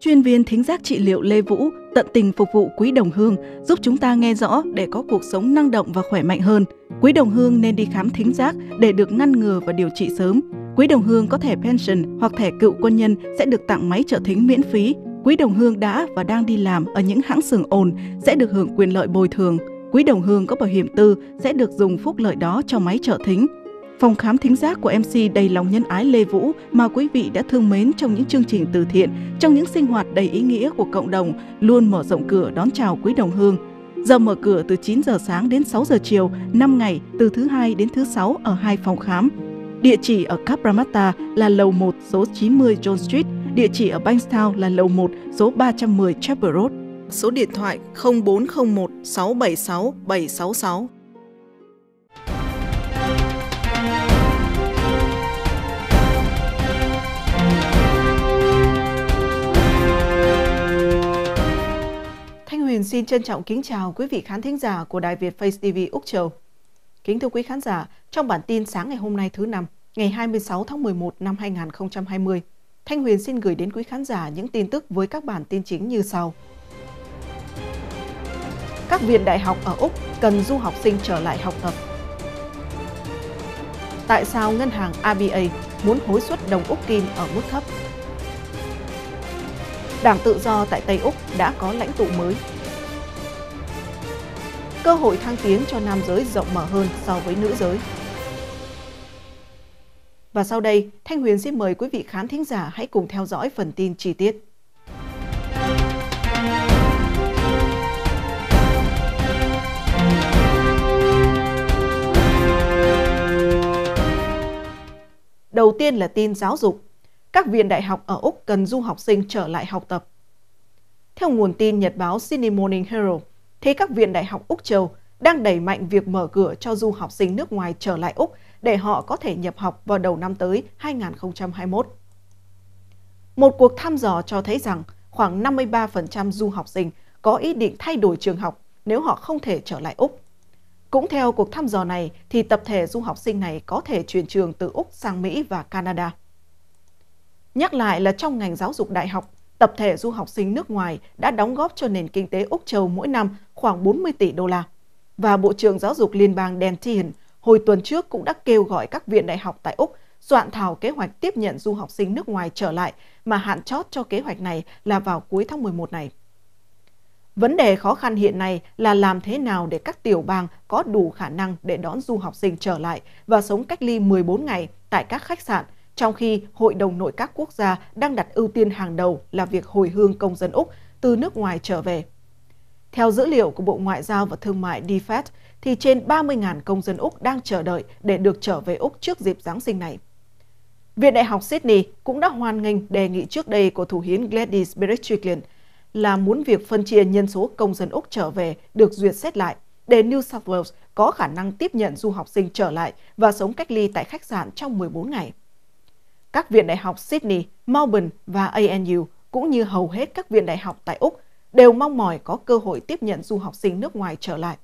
Chuyên viên thính giác trị liệu Lê Vũ tận tình phục vụ quý đồng hương, giúp chúng ta nghe rõ để có cuộc sống năng động và khỏe mạnh hơn. Quý đồng hương nên đi khám thính giác để được ngăn ngừa và điều trị sớm. Quý đồng hương có thẻ pension hoặc thẻ cựu quân nhân sẽ được tặng máy trợ thính miễn phí. Quý đồng hương đã và đang đi làm ở những hãng xưởng ồn sẽ được hưởng quyền lợi bồi thường. Quý đồng hương có bảo hiểm tư sẽ được dùng phúc lợi đó cho máy trợ thính. Phòng khám thính giác của MC đầy lòng nhân ái Lê Vũ mà quý vị đã thương mến trong những chương trình từ thiện, trong những sinh hoạt đầy ý nghĩa của cộng đồng luôn mở rộng cửa đón chào quý đồng hương. Giờ mở cửa từ 9 giờ sáng đến 6 giờ chiều, 5 ngày từ thứ hai đến thứ sáu ở hai phòng khám. Địa chỉ ở Capramatta là lầu 1 số 90 John Street, địa chỉ ở Bankstown là lầu 1 số 310 Chapel Road. Số điện thoại 0401 676 766. Thanh Huyền xin trân trọng kính chào quý vị khán thính giả của Đài Việt Face TV Úc Châu. Kính thưa quý khán giả, trong bản tin sáng ngày hôm nay thứ năm, ngày 26 tháng 11 năm 2020, Thanh Huyền xin gửi đến quý khán giả những tin tức với các bản tin chính như sau. Các viện đại học ở Úc cần du học sinh trở lại học tập. Tại sao ngân hàng ABA muốn hối suất đồng Úc Kim ở mức thấp? Đảng Tự do tại Tây Úc đã có lãnh tụ mới. Cơ hội thăng tiến cho nam giới rộng mở hơn so với nữ giới. Và sau đây, Thanh Huyền xin mời quý vị khán thính giả hãy cùng theo dõi phần tin chi tiết. Đầu tiên là tin giáo dục các viện đại học ở Úc cần du học sinh trở lại học tập. Theo nguồn tin Nhật báo Sydney Morning Herald, thì các viện đại học Úc Châu đang đẩy mạnh việc mở cửa cho du học sinh nước ngoài trở lại Úc để họ có thể nhập học vào đầu năm tới 2021. Một cuộc thăm dò cho thấy rằng khoảng 53% du học sinh có ý định thay đổi trường học nếu họ không thể trở lại Úc. Cũng theo cuộc thăm dò này thì tập thể du học sinh này có thể chuyển trường từ Úc sang Mỹ và Canada. Nhắc lại là trong ngành giáo dục đại học, tập thể du học sinh nước ngoài đã đóng góp cho nền kinh tế Úc Châu mỗi năm khoảng 40 tỷ đô la. Và Bộ trưởng Giáo dục Liên bang Dan Tihan hồi tuần trước cũng đã kêu gọi các viện đại học tại Úc soạn thảo kế hoạch tiếp nhận du học sinh nước ngoài trở lại mà hạn chót cho kế hoạch này là vào cuối tháng 11 này. Vấn đề khó khăn hiện nay là làm thế nào để các tiểu bang có đủ khả năng để đón du học sinh trở lại và sống cách ly 14 ngày tại các khách sạn trong khi Hội đồng Nội các quốc gia đang đặt ưu tiên hàng đầu là việc hồi hương công dân Úc từ nước ngoài trở về. Theo dữ liệu của Bộ Ngoại giao và Thương mại DFAT, e thì trên 30.000 công dân Úc đang chờ đợi để được trở về Úc trước dịp Giáng sinh này. Viện Đại học Sydney cũng đã hoan nghênh đề nghị trước đây của Thủ hiến Gladys Berejiklian là muốn việc phân chia nhân số công dân Úc trở về được duyệt xét lại để New South Wales có khả năng tiếp nhận du học sinh trở lại và sống cách ly tại khách sạn trong 14 ngày các viện đại học Sydney, Melbourne và ANU cũng như hầu hết các viện đại học tại Úc đều mong mỏi có cơ hội tiếp nhận du học sinh nước ngoài trở lại.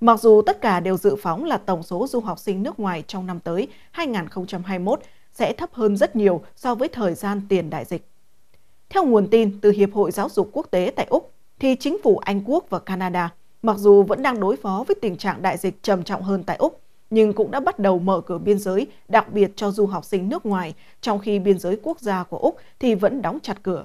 Mặc dù tất cả đều dự phóng là tổng số du học sinh nước ngoài trong năm tới 2021 sẽ thấp hơn rất nhiều so với thời gian tiền đại dịch. Theo nguồn tin từ Hiệp hội Giáo dục Quốc tế tại Úc, thì chính phủ Anh Quốc và Canada, mặc dù vẫn đang đối phó với tình trạng đại dịch trầm trọng hơn tại Úc, nhưng cũng đã bắt đầu mở cửa biên giới, đặc biệt cho du học sinh nước ngoài, trong khi biên giới quốc gia của Úc thì vẫn đóng chặt cửa.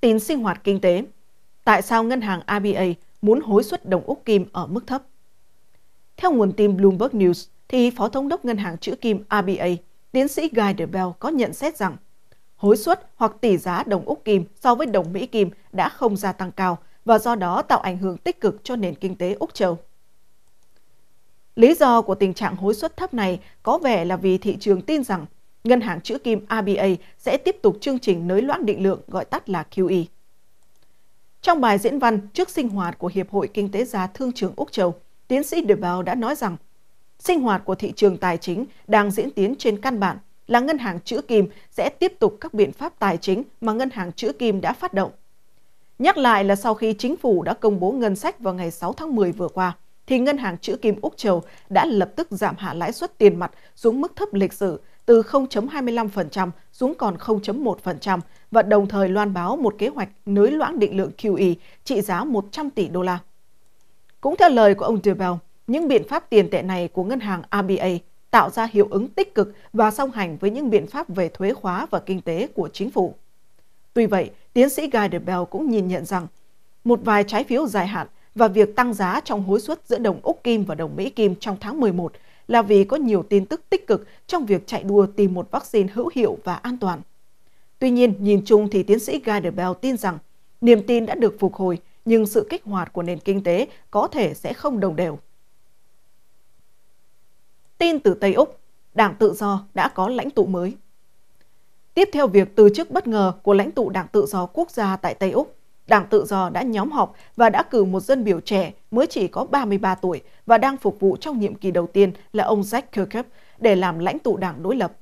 Tin sinh hoạt kinh tế Tại sao ngân hàng ABA muốn hối suất đồng Úc Kim ở mức thấp? Theo nguồn tin Bloomberg News, thì Phó Thống đốc Ngân hàng Chữ Kim ABA, tiến sĩ Guy Debel có nhận xét rằng hối suất hoặc tỷ giá đồng Úc Kim so với đồng Mỹ Kim đã không gia tăng cao và do đó tạo ảnh hưởng tích cực cho nền kinh tế Úc Châu. Lý do của tình trạng hối suất thấp này có vẻ là vì thị trường tin rằng ngân hàng trữ kim ABA sẽ tiếp tục chương trình nới loãng định lượng gọi tắt là QE. Trong bài diễn văn trước sinh hoạt của Hiệp hội Kinh tế gia Thương trường Úc Châu, tiến sĩ DeBell đã nói rằng sinh hoạt của thị trường tài chính đang diễn tiến trên căn bản là ngân hàng trữ kim sẽ tiếp tục các biện pháp tài chính mà ngân hàng trữ kim đã phát động. Nhắc lại là sau khi chính phủ đã công bố ngân sách vào ngày 6 tháng 10 vừa qua, thì Ngân hàng Chữ Kim Úc Châu đã lập tức giảm hạ lãi suất tiền mặt xuống mức thấp lịch sử từ 0.25% xuống còn 0.1% và đồng thời loan báo một kế hoạch nới loãng định lượng QE trị giá 100 tỷ đô la. Cũng theo lời của ông Debell, những biện pháp tiền tệ này của ngân hàng ABA tạo ra hiệu ứng tích cực và song hành với những biện pháp về thuế khóa và kinh tế của chính phủ. Tuy vậy, tiến sĩ Guy Debell cũng nhìn nhận rằng một vài trái phiếu dài hạn và việc tăng giá trong hối suất giữa đồng Úc Kim và đồng Mỹ Kim trong tháng 11 là vì có nhiều tin tức tích cực trong việc chạy đua tìm một vaccine hữu hiệu và an toàn. Tuy nhiên, nhìn chung thì tiến sĩ Gardebell tin rằng niềm tin đã được phục hồi, nhưng sự kích hoạt của nền kinh tế có thể sẽ không đồng đều. Tin từ Tây Úc, Đảng Tự Do đã có lãnh tụ mới. Tiếp theo việc từ chức bất ngờ của lãnh tụ Đảng Tự Do quốc gia tại Tây Úc, Đảng Tự do đã nhóm họp và đã cử một dân biểu trẻ mới chỉ có 33 tuổi và đang phục vụ trong nhiệm kỳ đầu tiên là ông Jack Kirkup để làm lãnh tụ đảng đối lập.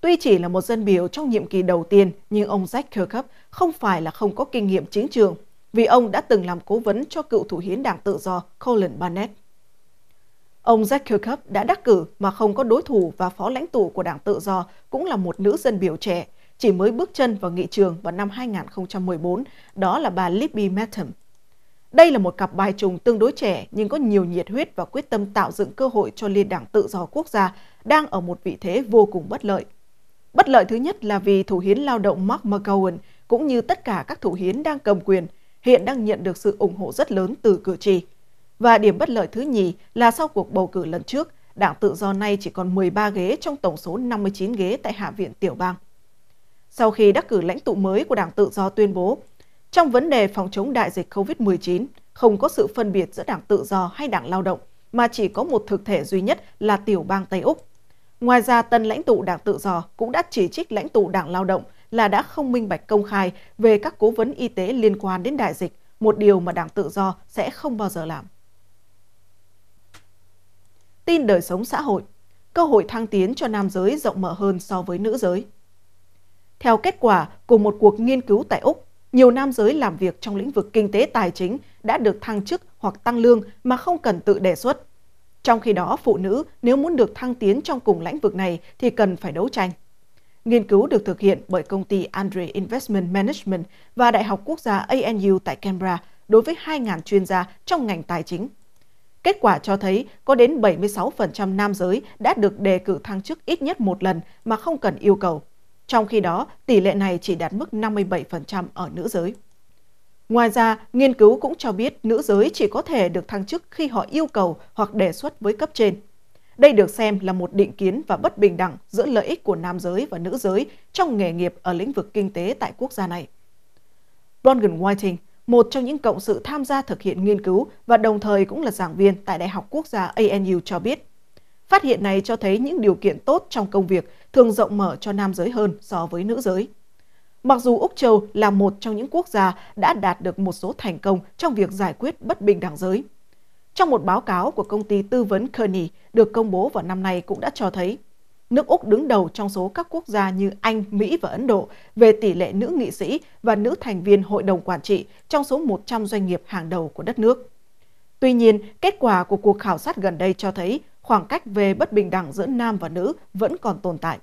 Tuy chỉ là một dân biểu trong nhiệm kỳ đầu tiên, nhưng ông Jack Kirkup không phải là không có kinh nghiệm chính trường, vì ông đã từng làm cố vấn cho cựu thủ hiến đảng tự do Colin Barnett. Ông Jack Kirkup đã đắc cử mà không có đối thủ và phó lãnh tụ của đảng tự do cũng là một nữ dân biểu trẻ – chỉ mới bước chân vào nghị trường vào năm 2014, đó là bà Libby Metham. Đây là một cặp bài trùng tương đối trẻ nhưng có nhiều nhiệt huyết và quyết tâm tạo dựng cơ hội cho Liên đảng Tự do Quốc gia đang ở một vị thế vô cùng bất lợi. Bất lợi thứ nhất là vì thủ hiến lao động Mark McGowan cũng như tất cả các thủ hiến đang cầm quyền hiện đang nhận được sự ủng hộ rất lớn từ cử tri. Và điểm bất lợi thứ nhì là sau cuộc bầu cử lần trước, Đảng Tự do này chỉ còn 13 ghế trong tổng số 59 ghế tại Hạ viện tiểu bang sau khi đắc cử lãnh tụ mới của Đảng Tự Do tuyên bố, trong vấn đề phòng chống đại dịch COVID-19, không có sự phân biệt giữa Đảng Tự Do hay Đảng Lao động, mà chỉ có một thực thể duy nhất là tiểu bang Tây Úc. Ngoài ra, tân lãnh tụ Đảng Tự Do cũng đã chỉ trích lãnh tụ Đảng Lao động là đã không minh bạch công khai về các cố vấn y tế liên quan đến đại dịch, một điều mà Đảng Tự Do sẽ không bao giờ làm. Tin đời sống xã hội Cơ hội thăng tiến cho nam giới rộng mở hơn so với nữ giới – theo kết quả của một cuộc nghiên cứu tại Úc, nhiều nam giới làm việc trong lĩnh vực kinh tế tài chính đã được thăng chức hoặc tăng lương mà không cần tự đề xuất. Trong khi đó, phụ nữ nếu muốn được thăng tiến trong cùng lĩnh vực này thì cần phải đấu tranh. Nghiên cứu được thực hiện bởi công ty Andre Investment Management và Đại học Quốc gia ANU tại Canberra đối với 2.000 chuyên gia trong ngành tài chính. Kết quả cho thấy có đến 76% nam giới đã được đề cử thăng chức ít nhất một lần mà không cần yêu cầu. Trong khi đó, tỷ lệ này chỉ đạt mức 57% ở nữ giới. Ngoài ra, nghiên cứu cũng cho biết nữ giới chỉ có thể được thăng chức khi họ yêu cầu hoặc đề xuất với cấp trên. Đây được xem là một định kiến và bất bình đẳng giữa lợi ích của nam giới và nữ giới trong nghề nghiệp ở lĩnh vực kinh tế tại quốc gia này. Morgan Whiting, một trong những cộng sự tham gia thực hiện nghiên cứu và đồng thời cũng là giảng viên tại Đại học Quốc gia ANU cho biết, Phát hiện này cho thấy những điều kiện tốt trong công việc thường rộng mở cho nam giới hơn so với nữ giới. Mặc dù Úc Châu là một trong những quốc gia đã đạt được một số thành công trong việc giải quyết bất bình đẳng giới, trong một báo cáo của công ty tư vấn Kearney được công bố vào năm nay cũng đã cho thấy, nước Úc đứng đầu trong số các quốc gia như Anh, Mỹ và Ấn Độ về tỷ lệ nữ nghị sĩ và nữ thành viên hội đồng quản trị trong số 100 doanh nghiệp hàng đầu của đất nước. Tuy nhiên, kết quả của cuộc khảo sát gần đây cho thấy khoảng cách về bất bình đẳng giữa nam và nữ vẫn còn tồn tại.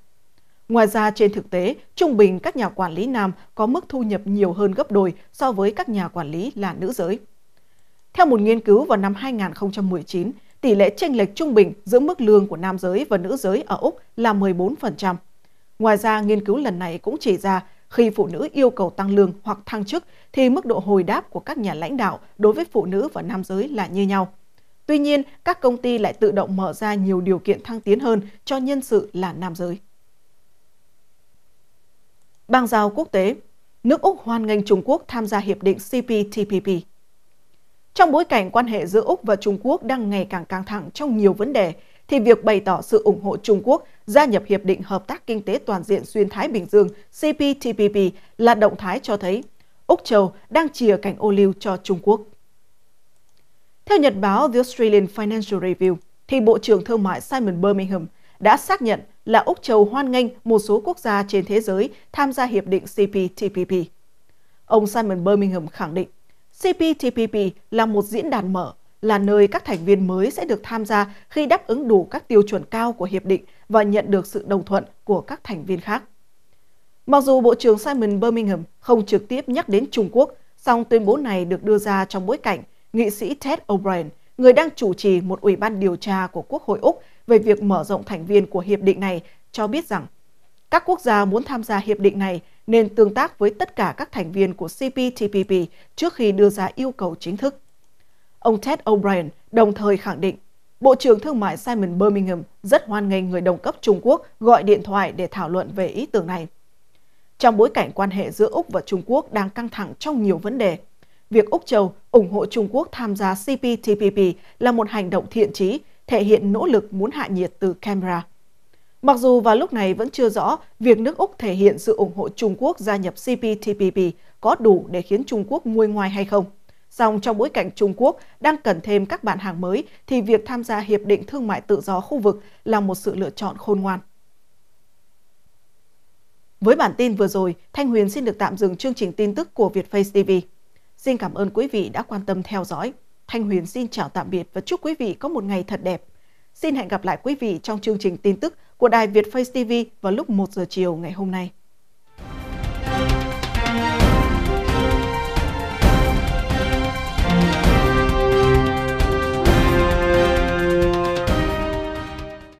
Ngoài ra, trên thực tế, trung bình các nhà quản lý nam có mức thu nhập nhiều hơn gấp đôi so với các nhà quản lý là nữ giới. Theo một nghiên cứu vào năm 2019, tỷ lệ chênh lệch trung bình giữa mức lương của nam giới và nữ giới ở Úc là 14%. Ngoài ra, nghiên cứu lần này cũng chỉ ra khi phụ nữ yêu cầu tăng lương hoặc thăng chức thì mức độ hồi đáp của các nhà lãnh đạo đối với phụ nữ và nam giới là như nhau. Tuy nhiên, các công ty lại tự động mở ra nhiều điều kiện thăng tiến hơn cho nhân sự là nam giới. Bang giao quốc tế Nước Úc hoan nghênh Trung Quốc tham gia hiệp định CPTPP. Trong bối cảnh quan hệ giữa Úc và Trung Quốc đang ngày càng căng thẳng trong nhiều vấn đề, thì việc bày tỏ sự ủng hộ Trung Quốc gia nhập Hiệp định Hợp tác Kinh tế Toàn diện Xuyên Thái Bình Dương CPTPP là động thái cho thấy Úc Châu đang chìa cảnh ô liu cho Trung Quốc. Theo nhật báo The Australian Financial Review, thì Bộ trưởng Thương mại Simon Birmingham đã xác nhận là Úc Châu hoan nghênh một số quốc gia trên thế giới tham gia hiệp định CPTPP. Ông Simon Birmingham khẳng định, CPTPP là một diễn đàn mở là nơi các thành viên mới sẽ được tham gia khi đáp ứng đủ các tiêu chuẩn cao của hiệp định và nhận được sự đồng thuận của các thành viên khác. Mặc dù Bộ trưởng Simon Birmingham không trực tiếp nhắc đến Trung Quốc, song tuyên bố này được đưa ra trong bối cảnh nghị sĩ Ted O'Brien, người đang chủ trì một ủy ban điều tra của Quốc hội Úc về việc mở rộng thành viên của hiệp định này, cho biết rằng các quốc gia muốn tham gia hiệp định này nên tương tác với tất cả các thành viên của CPTPP trước khi đưa ra yêu cầu chính thức. Ông Ted O'Brien đồng thời khẳng định Bộ trưởng Thương mại Simon Birmingham rất hoan nghênh người đồng cấp Trung Quốc gọi điện thoại để thảo luận về ý tưởng này. Trong bối cảnh quan hệ giữa Úc và Trung Quốc đang căng thẳng trong nhiều vấn đề, việc Úc Châu ủng hộ Trung Quốc tham gia CPTPP là một hành động thiện trí, thể hiện nỗ lực muốn hạ nhiệt từ Canberra. Mặc dù vào lúc này vẫn chưa rõ việc nước Úc thể hiện sự ủng hộ Trung Quốc gia nhập CPTPP có đủ để khiến Trung Quốc nguôi ngoai hay không, dòng trong bối cảnh Trung Quốc đang cần thêm các bạn hàng mới thì việc tham gia Hiệp định Thương mại Tự do khu vực là một sự lựa chọn khôn ngoan. Với bản tin vừa rồi, Thanh Huyền xin được tạm dừng chương trình tin tức của Vietface TV. Xin cảm ơn quý vị đã quan tâm theo dõi. Thanh Huyền xin chào tạm biệt và chúc quý vị có một ngày thật đẹp. Xin hẹn gặp lại quý vị trong chương trình tin tức của Đài Việt Face TV vào lúc 1 giờ chiều ngày hôm nay.